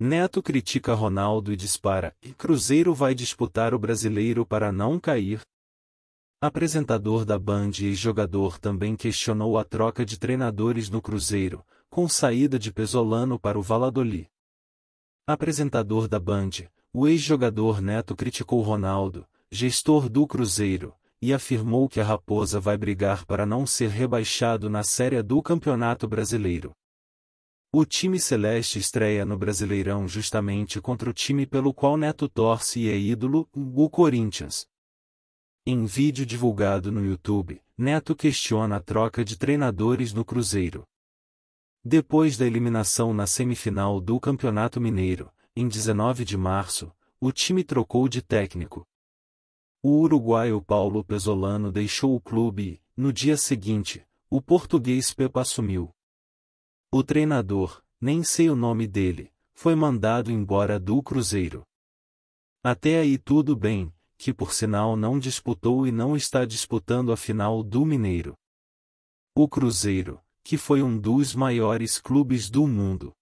Neto critica Ronaldo e dispara: e Cruzeiro vai disputar o brasileiro para não cair. Apresentador da Band e jogador também questionou a troca de treinadores no Cruzeiro, com saída de Pesolano para o Valladolid. Apresentador da Band, o ex-jogador Neto criticou Ronaldo, gestor do Cruzeiro, e afirmou que a Raposa vai brigar para não ser rebaixado na Série do Campeonato Brasileiro. O time celeste estreia no Brasileirão justamente contra o time pelo qual Neto torce e é ídolo, o Corinthians. Em vídeo divulgado no YouTube, Neto questiona a troca de treinadores no Cruzeiro. Depois da eliminação na semifinal do Campeonato Mineiro, em 19 de março, o time trocou de técnico. O uruguaio Paulo Pesolano deixou o clube e, no dia seguinte, o português Pepa assumiu. O treinador, nem sei o nome dele, foi mandado embora do Cruzeiro. Até aí tudo bem, que por sinal não disputou e não está disputando a final do Mineiro. O Cruzeiro, que foi um dos maiores clubes do mundo.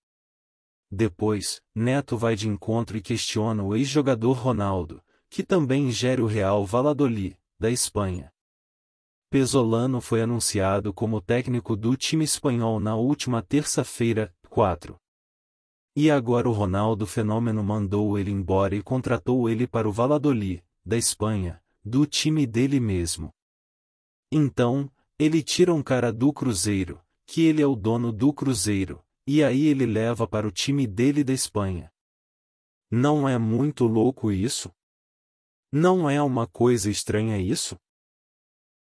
Depois, Neto vai de encontro e questiona o ex-jogador Ronaldo, que também gera o Real Valladolid, da Espanha. Pesolano foi anunciado como técnico do time espanhol na última terça-feira, 4. E agora o Ronaldo Fenômeno mandou ele embora e contratou ele para o Valladolid, da Espanha, do time dele mesmo. Então, ele tira um cara do Cruzeiro, que ele é o dono do Cruzeiro, e aí ele leva para o time dele da Espanha. Não é muito louco isso? Não é uma coisa estranha isso?